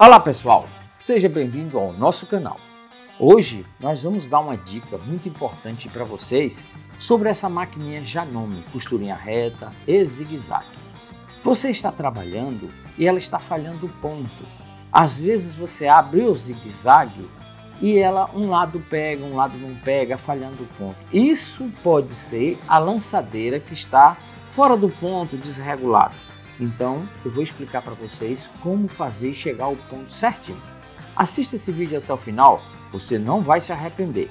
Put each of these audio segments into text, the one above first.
Olá pessoal, seja bem-vindo ao nosso canal. Hoje nós vamos dar uma dica muito importante para vocês sobre essa maquininha Janome, costurinha reta e zigue-zague. Você está trabalhando e ela está falhando o ponto. Às vezes você abre o zigue-zague e ela um lado pega, um lado não pega, falhando o ponto. Isso pode ser a lançadeira que está fora do ponto, desregulada. Então, eu vou explicar para vocês como fazer chegar ao ponto certinho. Assista esse vídeo até o final, você não vai se arrepender.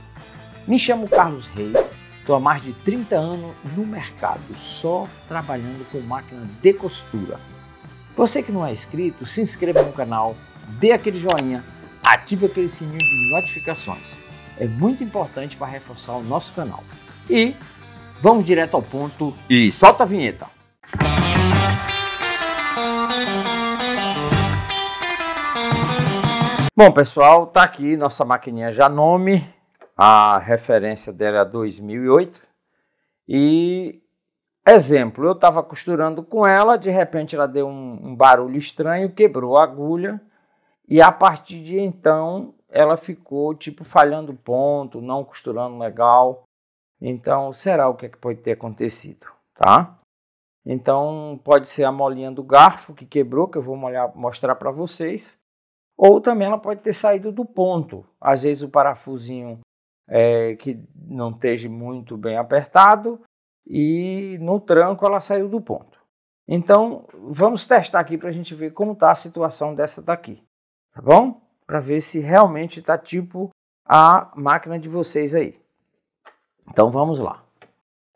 Me chamo Carlos Reis, estou há mais de 30 anos no mercado, só trabalhando com máquina de costura. Você que não é inscrito, se inscreva no canal, dê aquele joinha, ative aquele sininho de notificações. É muito importante para reforçar o nosso canal. E vamos direto ao ponto e solta a vinheta! Bom, pessoal, tá aqui nossa maquininha Janome, a referência dela é 2008. E exemplo, eu estava costurando com ela, de repente ela deu um, um, barulho estranho, quebrou a agulha e a partir de então ela ficou tipo falhando ponto, não costurando legal. Então, será o que, é que pode ter acontecido, tá? Então, pode ser a molinha do garfo que quebrou, que eu vou molhar, mostrar para vocês ou também ela pode ter saído do ponto. Às vezes o parafusinho é, que não esteja muito bem apertado e no tranco ela saiu do ponto. Então vamos testar aqui para a gente ver como está a situação dessa daqui, tá bom? Para ver se realmente está tipo a máquina de vocês aí. Então vamos lá.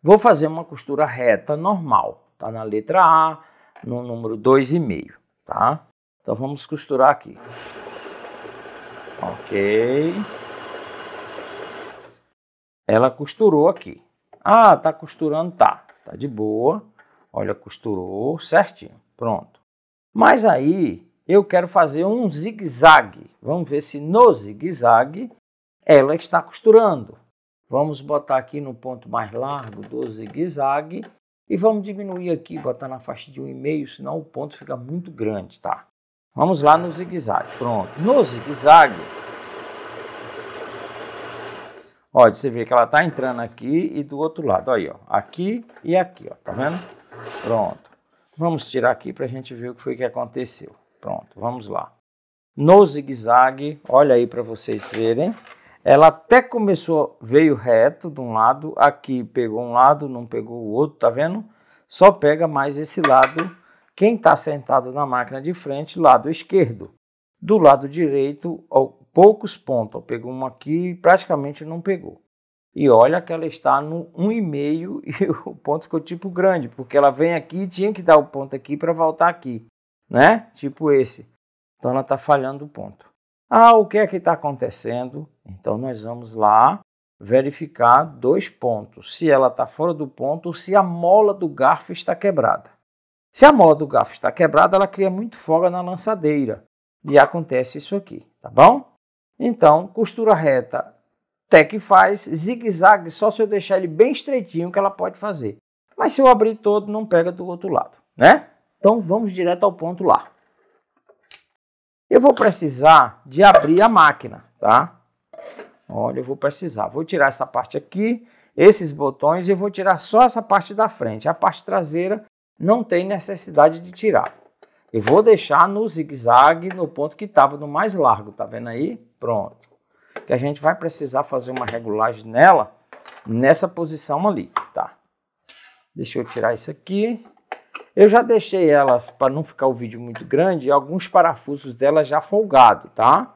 Vou fazer uma costura reta normal, tá na letra A, no número 2,5, tá? Então vamos costurar aqui. Ok. Ela costurou aqui. Ah, tá costurando, tá. Tá de boa. Olha, costurou certinho. Pronto. Mas aí eu quero fazer um zigue-zague. Vamos ver se no zigue-zague ela está costurando. Vamos botar aqui no ponto mais largo do zigue-zague e vamos diminuir aqui, botar na faixa de 1,5, senão o ponto fica muito grande, tá? Vamos lá no zigue-zague. Pronto. No zigue-zague, olha, você vê que ela está entrando aqui e do outro lado. Aí, ó. Aqui e aqui, ó. Tá vendo? Pronto. Vamos tirar aqui para a gente ver o que foi que aconteceu. Pronto, vamos lá. No zigue-zague, olha aí para vocês verem. Ela até começou, veio reto de um lado, aqui pegou um lado, não pegou o outro, tá vendo? Só pega mais esse lado quem está sentado na máquina de frente, lado esquerdo. Do lado direito, poucos pontos. Pegou uma aqui e praticamente não pegou. E olha que ela está no 1,5 e o ponto ficou tipo grande, porque ela vem aqui e tinha que dar o ponto aqui para voltar aqui, né? Tipo esse. Então ela está falhando o ponto. Ah, o que é que está acontecendo? Então nós vamos lá verificar dois pontos: se ela está fora do ponto ou se a mola do garfo está quebrada. Se a mola do garfo está quebrada, ela cria muito folga na lançadeira. E acontece isso aqui, tá bom? Então, costura reta, até que faz, zigue-zague, só se eu deixar ele bem estreitinho que ela pode fazer. Mas se eu abrir todo, não pega do outro lado, né? Então, vamos direto ao ponto lá. Eu vou precisar de abrir a máquina, tá? Olha, eu vou precisar. Vou tirar essa parte aqui, esses botões, e vou tirar só essa parte da frente. A parte traseira não tem necessidade de tirar. Eu vou deixar no zigue-zague, no ponto que estava no mais largo, tá vendo aí? Pronto. Que a gente vai precisar fazer uma regulagem nela, nessa posição ali, tá? Deixa eu tirar isso aqui. Eu já deixei elas, para não ficar o vídeo muito grande, alguns parafusos dela já folgado, tá?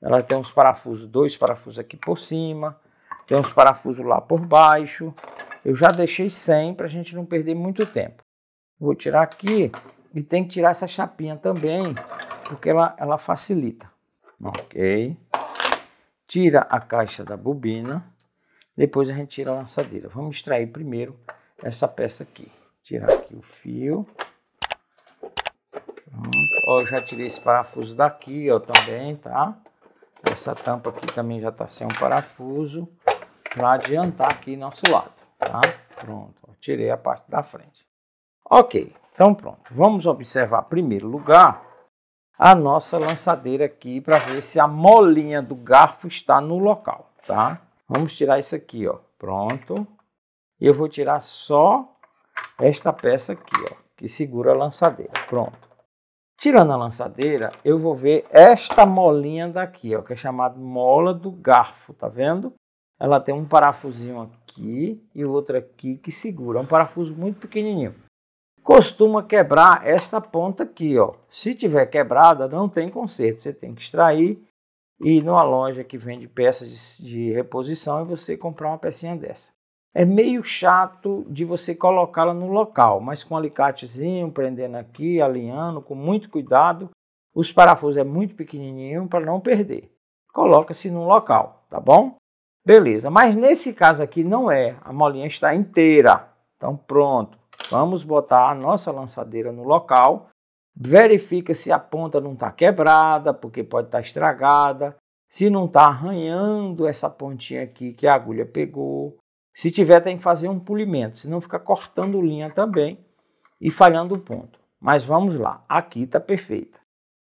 Ela tem uns parafusos, dois parafusos aqui por cima, tem uns parafusos lá por baixo. Eu já deixei sem para a gente não perder muito tempo. Vou tirar aqui e tem que tirar essa chapinha também, porque ela, ela facilita. Ok. Tira a caixa da bobina. Depois a gente tira a lançadeira. Vamos extrair primeiro essa peça aqui. Tirar aqui o fio. Pronto. Ó, eu já tirei esse parafuso daqui, ó, também, tá? Essa tampa aqui também já tá sem um parafuso. Pra adiantar aqui nosso lado, tá? Pronto. Ó, tirei a parte da frente. Ok, então pronto. Vamos observar, em primeiro lugar, a nossa lançadeira aqui para ver se a molinha do garfo está no local, tá? Vamos tirar isso aqui, ó. Pronto. Eu vou tirar só esta peça aqui, ó, que segura a lançadeira. Pronto. Tirando a lançadeira, eu vou ver esta molinha daqui, ó, que é chamada mola do garfo, tá vendo? Ela tem um parafusinho aqui e outro aqui que segura, é um parafuso muito pequenininho costuma quebrar esta ponta aqui, ó. Se tiver quebrada, não tem conserto, você tem que extrair e ir numa loja que vende peças de, de reposição e você comprar uma pecinha dessa. É meio chato de você colocá-la no local, mas com um alicatezinho, prendendo aqui, alinhando, com muito cuidado. Os parafusos é muito pequenininho para não perder. Coloca-se no local, tá bom? Beleza, mas nesse caso aqui não é. A molinha está inteira. Então pronto. Vamos botar a nossa lançadeira no local, verifica se a ponta não está quebrada, porque pode estar tá estragada, se não está arranhando essa pontinha aqui que a agulha pegou. Se tiver, tem que fazer um polimento, senão fica cortando linha também e falhando o ponto. Mas vamos lá, aqui está perfeita.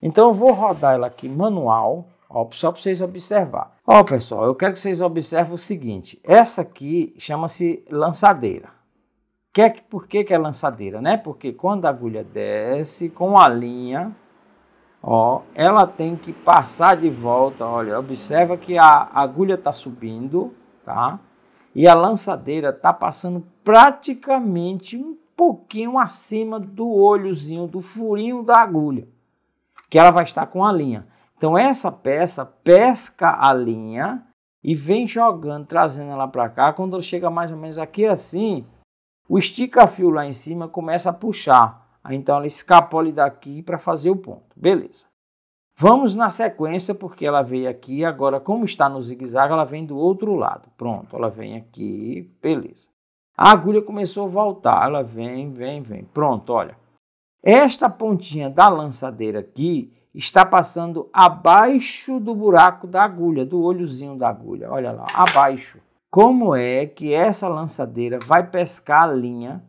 Então eu vou rodar ela aqui manual, ó, só para vocês observar. Ó pessoal, eu quero que vocês observem o seguinte, essa aqui chama-se lançadeira. É que, por que, que é lançadeira? Né? Porque quando a agulha desce com a linha, ó, ela tem que passar de volta. Olha, observa que a agulha está subindo, tá? E a lançadeira está passando praticamente um pouquinho acima do olhozinho, do furinho da agulha, que ela vai estar com a linha. Então essa peça pesca a linha e vem jogando, trazendo ela para cá. Quando ela chega mais ou menos aqui assim, o estica-fio lá em cima começa a puxar. Então ela escapole daqui para fazer o ponto. Beleza. Vamos na sequência, porque ela veio aqui. Agora, como está no zigue-zague, ela vem do outro lado. Pronto, ela vem aqui. Beleza. A agulha começou a voltar. Ela vem, vem, vem. Pronto, olha. Esta pontinha da lançadeira aqui está passando abaixo do buraco da agulha, do olhozinho da agulha. Olha lá, abaixo. Como é que essa lançadeira vai pescar a linha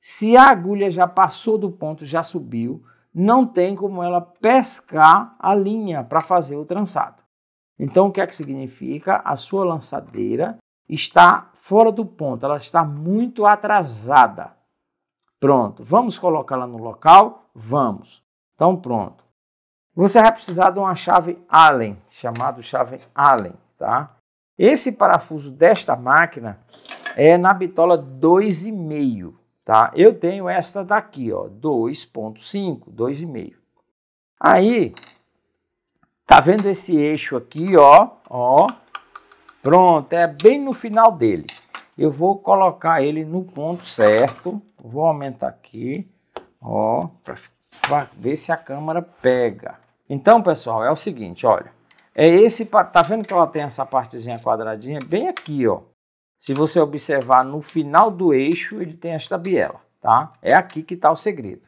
se a agulha já passou do ponto, já subiu? Não tem como ela pescar a linha para fazer o trançado. Então, o que é que significa? A sua lançadeira está fora do ponto, ela está muito atrasada. Pronto, vamos colocá-la no local? Vamos. Então, pronto. Você vai precisar de uma chave Allen, chamada chave Allen, tá? Esse parafuso desta máquina é na bitola 2,5, tá? Eu tenho esta daqui, ó, 2.5, 2,5. Aí, tá vendo esse eixo aqui, ó, ó? Pronto, é bem no final dele. Eu vou colocar ele no ponto certo, vou aumentar aqui, ó, para ver se a câmera pega. Então, pessoal, é o seguinte, olha. É esse, tá vendo que ela tem essa partezinha quadradinha? Bem aqui, ó. Se você observar no final do eixo, ele tem esta biela, tá? É aqui que está o segredo.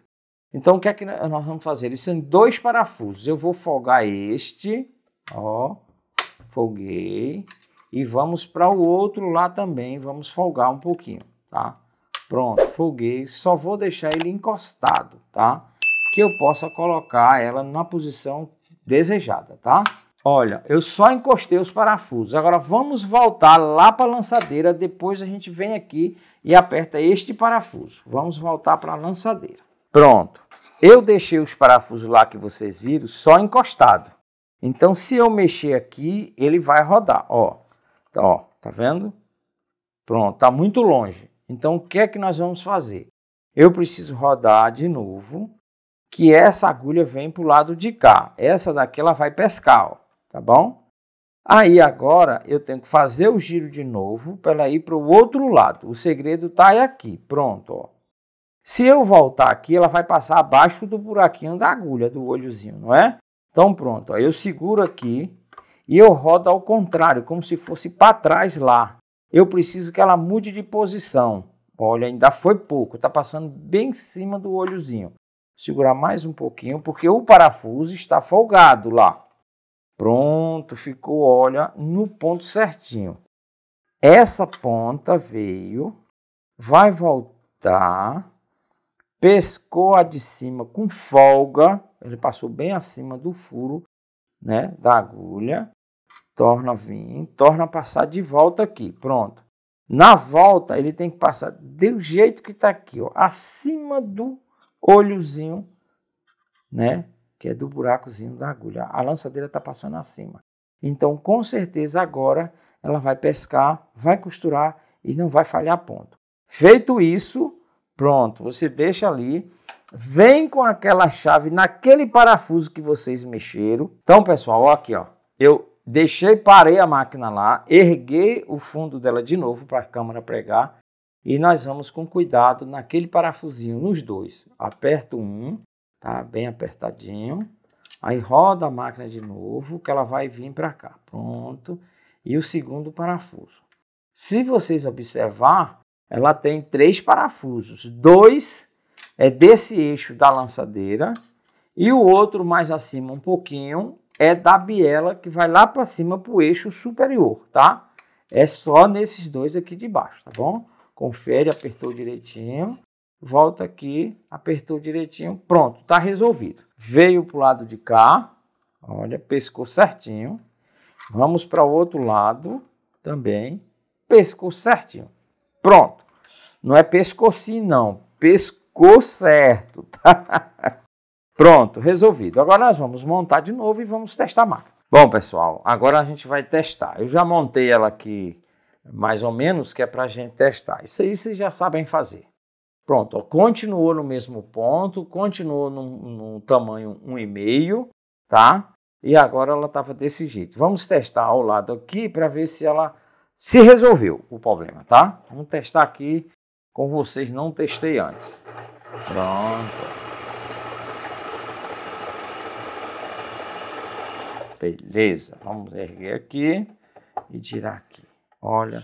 Então, o que é que nós vamos fazer? Eles são dois parafusos. Eu vou folgar este, ó, folguei. E vamos para o outro lá também, vamos folgar um pouquinho, tá? Pronto, folguei. Só vou deixar ele encostado, tá? Que eu possa colocar ela na posição desejada, tá? Olha, eu só encostei os parafusos. Agora vamos voltar lá para a lançadeira. Depois a gente vem aqui e aperta este parafuso. Vamos voltar para a lançadeira. Pronto. Eu deixei os parafusos lá que vocês viram só encostado. Então, se eu mexer aqui, ele vai rodar. Ó, tá, ó tá vendo? Pronto, tá muito longe. Então, o que é que nós vamos fazer? Eu preciso rodar de novo, que essa agulha vem para o lado de cá. Essa daqui ela vai pescar, ó tá bom? Aí agora eu tenho que fazer o giro de novo para ela ir para o outro lado. O segredo está aqui, pronto. Ó. Se eu voltar aqui, ela vai passar abaixo do buraquinho da agulha, do olhozinho, não é? Então pronto, ó. eu seguro aqui e eu rodo ao contrário, como se fosse para trás lá. Eu preciso que ela mude de posição. Olha, ainda foi pouco, está passando bem em cima do olhozinho. Segurar mais um pouquinho, porque o parafuso está folgado lá. Pronto, ficou, olha, no ponto certinho. Essa ponta veio, vai voltar, pescou a de cima com folga, ele passou bem acima do furo, né, da agulha, torna a vir, torna a passar de volta aqui, pronto. Na volta, ele tem que passar do jeito que está aqui, ó, acima do olhozinho, né, que é do buracozinho da agulha. A lançadeira está passando acima. Então, com certeza, agora ela vai pescar, vai costurar e não vai falhar ponto. Feito isso, pronto, você deixa ali, vem com aquela chave naquele parafuso que vocês mexeram. Então, pessoal, ó, aqui, ó, eu deixei, parei a máquina lá, erguei o fundo dela de novo para a câmara pregar e nós vamos com cuidado naquele parafusinho, nos dois. Aperto um, tá? Bem apertadinho. Aí roda a máquina de novo, que ela vai vir para cá. Pronto. E o segundo parafuso. Se vocês observar, ela tem três parafusos. Dois é desse eixo da lançadeira e o outro mais acima um pouquinho é da biela que vai lá para cima para o eixo superior, tá? É só nesses dois aqui de baixo, tá bom? Confere, apertou direitinho volta aqui, apertou direitinho, pronto, está resolvido. Veio pro lado de cá, olha, pescou certinho. Vamos para o outro lado também, pescou certinho. Pronto. Não é pescou sim, não. Pescou certo, tá? Pronto, resolvido. Agora nós vamos montar de novo e vamos testar a máquina. Bom, pessoal, agora a gente vai testar. Eu já montei ela aqui mais ou menos, que é para a gente testar. Isso aí vocês já sabem fazer. Pronto, ó, continuou no mesmo ponto, continuou no, num tamanho 1,5, tá? E agora ela estava desse jeito. Vamos testar ao lado aqui para ver se ela se resolveu o problema, tá? Vamos testar aqui com vocês, não testei antes. Pronto. Beleza, vamos erguer aqui e tirar aqui. Olha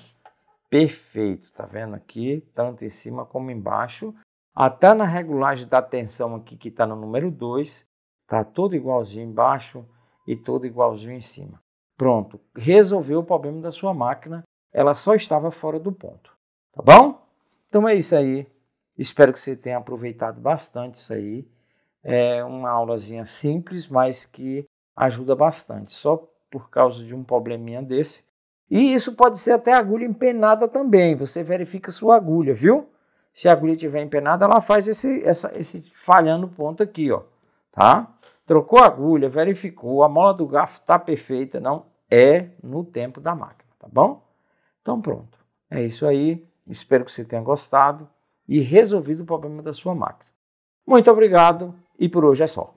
perfeito, tá vendo aqui? Tanto em cima como embaixo. Até na regulagem da tensão aqui que está no número 2, tá todo igualzinho embaixo e todo igualzinho em cima. Pronto, resolveu o problema da sua máquina, ela só estava fora do ponto, tá bom? Então é isso aí, espero que você tenha aproveitado bastante isso aí. É uma aulazinha simples, mas que ajuda bastante. Só por causa de um probleminha desse, e isso pode ser até agulha empenada também. Você verifica sua agulha, viu? Se a agulha estiver empenada, ela faz esse, essa, esse falhando ponto aqui, ó. Tá? Trocou a agulha, verificou, a mola do garfo está perfeita, não é no tempo da máquina, tá bom? Então pronto, é isso aí. Espero que você tenha gostado e resolvido o problema da sua máquina. Muito obrigado e por hoje é só.